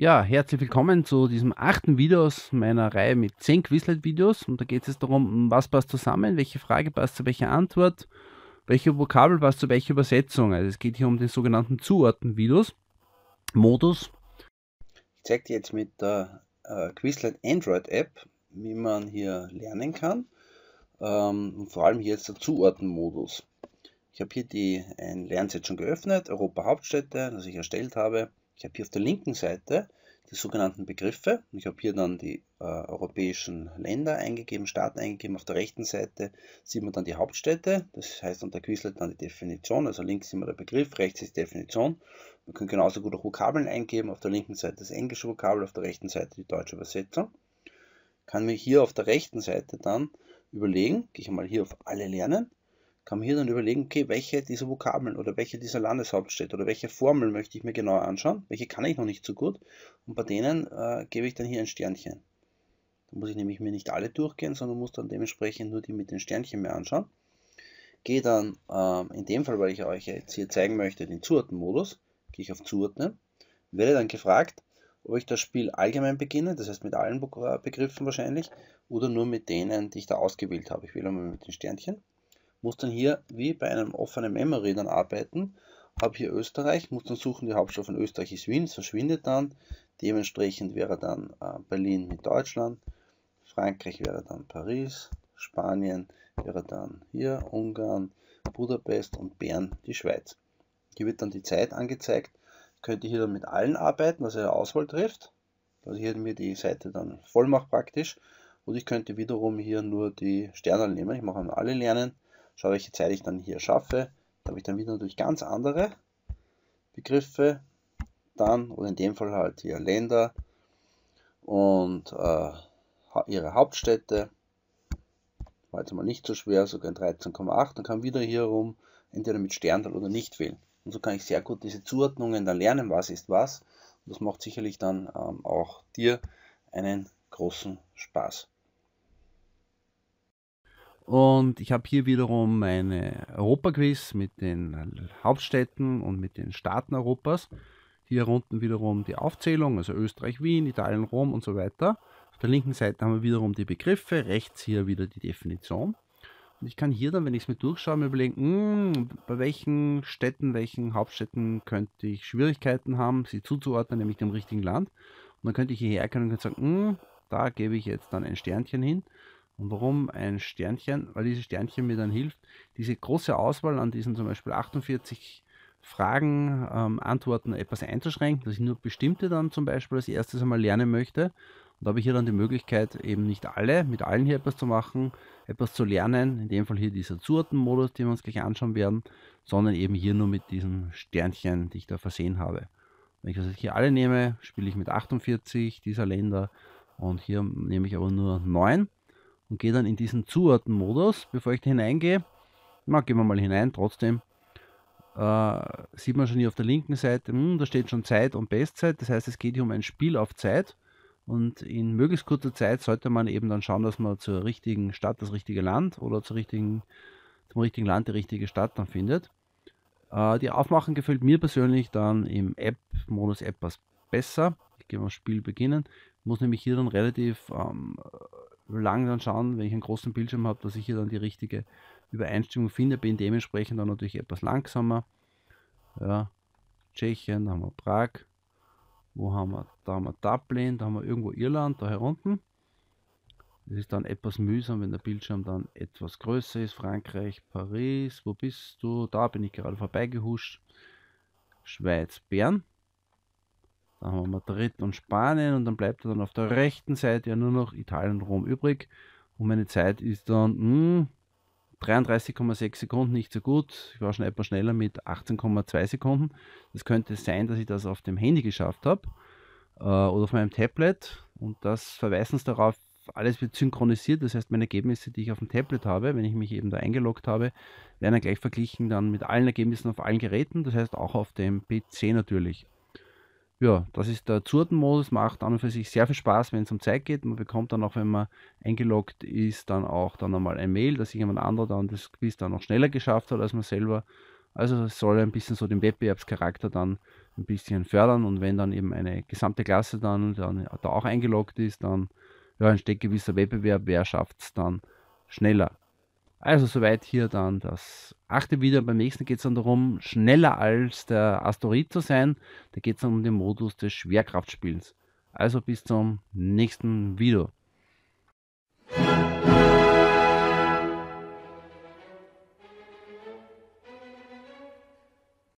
Ja, herzlich willkommen zu diesem achten Video aus meiner Reihe mit 10 Quizlet-Videos. Und da geht es jetzt darum, was passt zusammen, welche Frage passt zu welcher Antwort, welche Vokabel passt zu welcher Übersetzung. Also es geht hier um den sogenannten Zuordnen-Videos, Modus. Ich zeige dir jetzt mit der äh, Quizlet Android-App, wie man hier lernen kann. Ähm, und vor allem hier jetzt der Zuordnen-Modus. Ich habe hier die ein Lernset schon geöffnet, Europa Hauptstädte, das ich erstellt habe. Ich habe hier auf der linken Seite die sogenannten Begriffe. Ich habe hier dann die äh, europäischen Länder eingegeben, Staaten eingegeben. Auf der rechten Seite sieht man dann die Hauptstädte. Das heißt unter Quizlet dann die Definition. Also links immer der Begriff, rechts ist Definition. Man kann genauso gut auch Vokabeln eingeben. Auf der linken Seite das englische Vokabel, auf der rechten Seite die deutsche Übersetzung. Kann mir hier auf der rechten Seite dann überlegen, gehe ich mal hier auf alle lernen kann man hier dann überlegen, okay, welche dieser Vokabeln oder welche dieser Landeshauptstädte oder welche Formel möchte ich mir genau anschauen, welche kann ich noch nicht so gut und bei denen äh, gebe ich dann hier ein Sternchen. Da muss ich nämlich mir nicht alle durchgehen, sondern muss dann dementsprechend nur die mit den Sternchen mir anschauen. Gehe dann, äh, in dem Fall, weil ich euch jetzt hier zeigen möchte, den Zuordnen-Modus, gehe ich auf Zuordnen, werde dann gefragt, ob ich das Spiel allgemein beginne, das heißt mit allen äh, Begriffen wahrscheinlich, oder nur mit denen, die ich da ausgewählt habe. Ich wähle mal mit den Sternchen muss dann hier wie bei einem offenen Memory dann arbeiten, habe hier Österreich, muss dann suchen, die Hauptstadt von Österreich ist Wien, es verschwindet dann, dementsprechend wäre dann äh, Berlin mit Deutschland, Frankreich wäre dann Paris, Spanien wäre dann hier, Ungarn, Budapest und Bern die Schweiz. Hier wird dann die Zeit angezeigt, könnt ihr hier dann mit allen arbeiten, was ihr eine Auswahl trifft, also hier mir die Seite dann voll macht praktisch und ich könnte wiederum hier nur die Sterne nehmen, ich mache alle lernen, Schau, welche Zeit ich dann hier schaffe. Da habe ich dann wieder natürlich ganz andere Begriffe. Dann, oder in dem Fall halt hier Länder und äh, ihre Hauptstädte. War jetzt mal nicht so schwer, sogar in 13,8 Dann kann wieder hier rum entweder mit Sternteil oder nicht wählen. Und so kann ich sehr gut diese Zuordnungen dann lernen, was ist was. Und das macht sicherlich dann ähm, auch dir einen großen Spaß. Und ich habe hier wiederum meine Europa-Quiz mit den Hauptstädten und mit den Staaten Europas. Hier unten wiederum die Aufzählung, also Österreich, Wien, Italien, Rom und so weiter. Auf der linken Seite haben wir wiederum die Begriffe, rechts hier wieder die Definition. Und ich kann hier dann, wenn ich es mir durchschaue, mir überlegen, mh, hm, bei welchen Städten, welchen Hauptstädten könnte ich Schwierigkeiten haben, sie zuzuordnen, nämlich dem richtigen Land. Und dann könnte ich hierher können und sagen, mh, hm, da gebe ich jetzt dann ein Sternchen hin. Und warum ein Sternchen? Weil dieses Sternchen mir dann hilft, diese große Auswahl an diesen zum Beispiel 48 Fragen, ähm, Antworten etwas einzuschränken, dass ich nur bestimmte dann zum Beispiel als erstes einmal lernen möchte. Und da habe ich hier dann die Möglichkeit, eben nicht alle, mit allen hier etwas zu machen, etwas zu lernen. In dem Fall hier dieser Zurten-Modus, den wir uns gleich anschauen werden, sondern eben hier nur mit diesen Sternchen, die ich da versehen habe. Wenn ich das jetzt hier alle nehme, spiele ich mit 48 dieser Länder und hier nehme ich aber nur 9 und gehe dann in diesen Zuorten-Modus, bevor ich da hineingehe. Na, gehen wir mal hinein, trotzdem. Äh, sieht man schon hier auf der linken Seite, mh, hm, da steht schon Zeit und Bestzeit. Das heißt, es geht hier um ein Spiel auf Zeit. Und in möglichst kurzer Zeit sollte man eben dann schauen, dass man zur richtigen Stadt das richtige Land oder zur richtigen, zum richtigen Land die richtige Stadt dann findet. Äh, die Aufmachen gefällt mir persönlich dann im App-Modus etwas besser. Ich gehe mal Spiel beginnen. Muss nämlich hier dann relativ ähm, lang dann schauen, wenn ich einen großen Bildschirm habe, dass ich hier dann die richtige Übereinstimmung finde. Bin dementsprechend dann natürlich etwas langsamer. Ja, Tschechien, da haben wir Prag. Wo haben wir? Da haben wir Dublin, da haben wir irgendwo Irland, da hier unten. Es ist dann etwas mühsam, wenn der Bildschirm dann etwas größer ist. Frankreich, Paris, wo bist du? Da bin ich gerade vorbeigehuscht. Schweiz, Bern. Da haben wir Madrid und Spanien und dann bleibt dann auf der rechten Seite ja nur noch Italien und Rom übrig. Und meine Zeit ist dann 33,6 hm, Sekunden, nicht so gut. Ich war schon etwas schneller mit 18,2 Sekunden. Das könnte sein, dass ich das auf dem Handy geschafft habe äh, oder auf meinem Tablet. Und das verweist uns darauf, alles wird synchronisiert. Das heißt, meine Ergebnisse, die ich auf dem Tablet habe, wenn ich mich eben da eingeloggt habe, werden dann gleich verglichen dann mit allen Ergebnissen auf allen Geräten. Das heißt auch auf dem PC natürlich ja, das ist der Zurtenmodus, macht an und für sich sehr viel Spaß, wenn es um Zeit geht. Man bekommt dann auch, wenn man eingeloggt ist, dann auch dann einmal ein Mail, dass sich jemand anderer dann das Quiz dann noch schneller geschafft hat als man selber. Also es soll ein bisschen so den Wettbewerbscharakter dann ein bisschen fördern und wenn dann eben eine gesamte Klasse dann, dann da auch eingeloggt ist, dann ja, entsteht gewisser Wettbewerb, wer schafft es dann schneller. Also soweit hier dann das achte Video. Beim nächsten geht es dann darum, schneller als der Asteroid zu sein. Da geht es dann um den Modus des Schwerkraftspiels. Also bis zum nächsten Video.